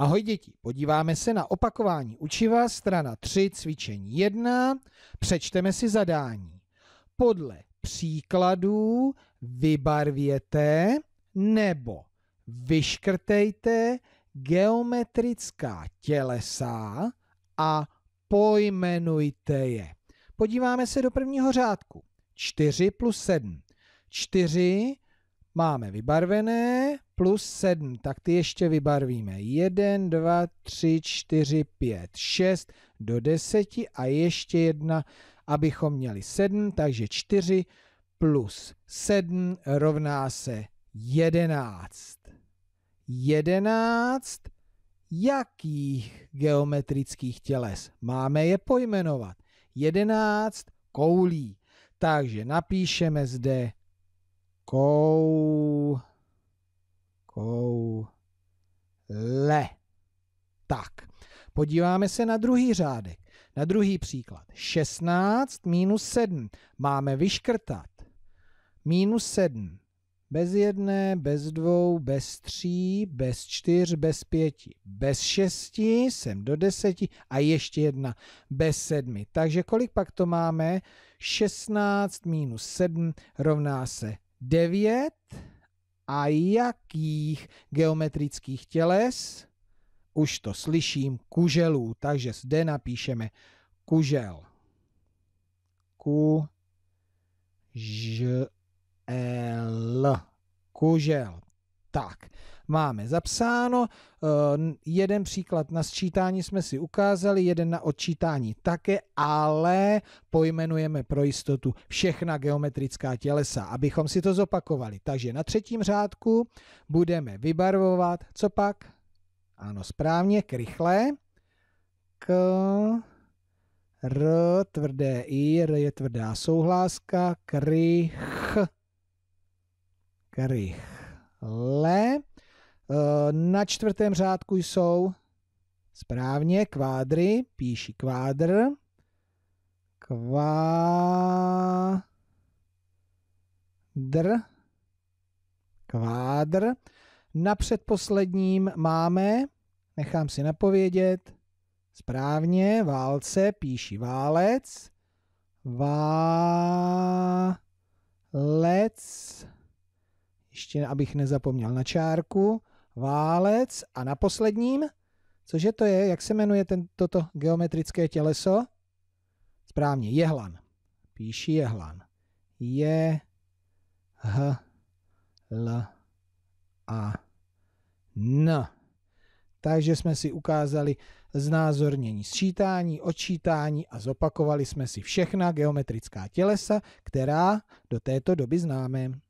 Ahoj děti, podíváme se na opakování učiva, strana 3, cvičení 1, přečteme si zadání. Podle příkladů vybarvěte nebo vyškrtejte geometrická tělesa a pojmenujte je. Podíváme se do prvního řádku. 4 plus 7. 4 máme vybarvené, plus 7, tak ty ještě vybarvíme. 1, 2, 3, 4, 5, 6 do 10 a ještě jedna, abychom měli 7, takže 4 plus 7 rovná se 11. 11 jakých geometrických těles? Máme je pojmenovat. 11 koulí. Takže napíšeme zde Kou... Kou... Le. Tak, podíváme se na druhý řádek. Na druhý příklad. 16 minus 7. Máme vyškrtat. Minus 7. Bez jedné, bez dvou, bez tří, bez čtyř, bez pěti, bez šesti, sem do deseti a ještě jedna bez sedmi. Takže kolik pak to máme? 16 minus 7 rovná se devět a jakých geometrických těles? Už to slyším, kuželů, takže zde napíšeme kužel. Ku, ž, l, kužel. Tak, máme zapsáno. Ehm, jeden příklad na sčítání jsme si ukázali, jeden na odčítání také, ale pojmenujeme pro jistotu všechna geometrická tělesa, abychom si to zopakovali. Takže na třetím řádku budeme vybarvovat, co pak? Ano, správně, krychle. K, r, tvrdé i, r je tvrdá souhláska, krych, le, Eh, na čtvrtém řádku jsou správně kvádry, píši kvádr. Kvádr. Kvádr. Na předposledním máme, nechám si napovědět, správně, válce, píši válec. Válec. Ještě abych nezapomněl na čárku válec a na posledním, cože to je, jak se jmenuje ten, toto geometrické těleso? Správně, jehlan. Píši jehlan. Je h l a n. Takže jsme si ukázali znázornění sčítání, odčítání a zopakovali jsme si všechna geometrická tělesa, která do této doby známe.